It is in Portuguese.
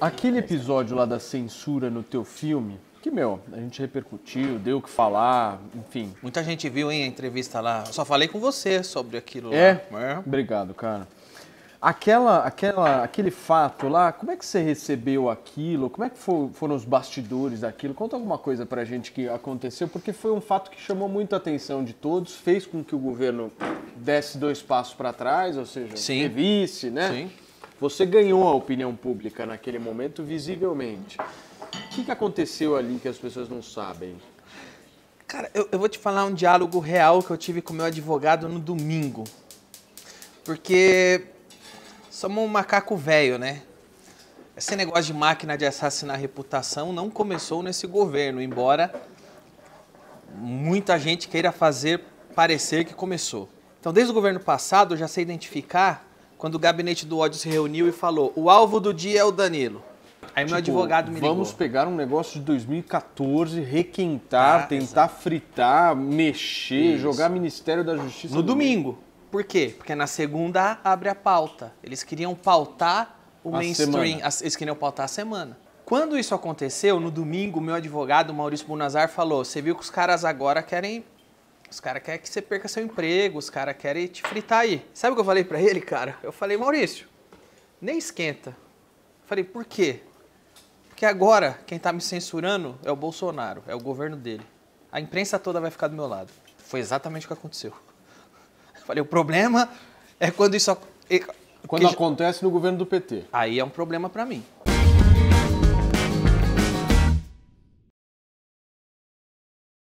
Aquele episódio lá da censura no teu filme, que, meu, a gente repercutiu, deu o que falar, enfim. Muita gente viu, hein, a entrevista lá. Eu só falei com você sobre aquilo é? lá. É? Né? Obrigado, cara. Aquela, aquela, aquele fato lá, como é que você recebeu aquilo? Como é que for, foram os bastidores daquilo? Conta alguma coisa pra gente que aconteceu, porque foi um fato que chamou muita atenção de todos, fez com que o governo desse dois passos para trás, ou seja, revisse, né? Sim. Você ganhou a opinião pública naquele momento, visivelmente. O que, que aconteceu ali que as pessoas não sabem? Cara, eu, eu, vou te falar um diálogo real que eu tive com meu advogado no domingo. Porque somos um macaco velho, né? Esse negócio de máquina de assassinar reputação não começou nesse governo, embora muita gente queira fazer parecer que começou. Então, desde o governo passado, eu já sei identificar quando o gabinete do ódio se reuniu e falou: o alvo do dia é o Danilo. Aí tipo, meu advogado me ligou. Vamos pegar um negócio de 2014, requentar, ah, tentar exato. fritar, mexer, Isso. jogar Ministério da Justiça. No, no domingo. domingo. Por quê? Porque na segunda abre a pauta. Eles queriam pautar o a mainstream, eles queriam pautar a semana. Quando isso aconteceu, no domingo, meu advogado, Maurício Bunazar, falou: Você viu que os caras agora querem os caras querem que você perca seu emprego, os caras querem te fritar aí. Sabe o que eu falei para ele, cara? Eu falei, Maurício, nem esquenta. Eu falei, por quê? Porque agora quem tá me censurando é o Bolsonaro, é o governo dele. A imprensa toda vai ficar do meu lado. Foi exatamente o que aconteceu. Eu falei, o problema é quando isso. Quando acontece no governo do PT. Aí é um problema para mim.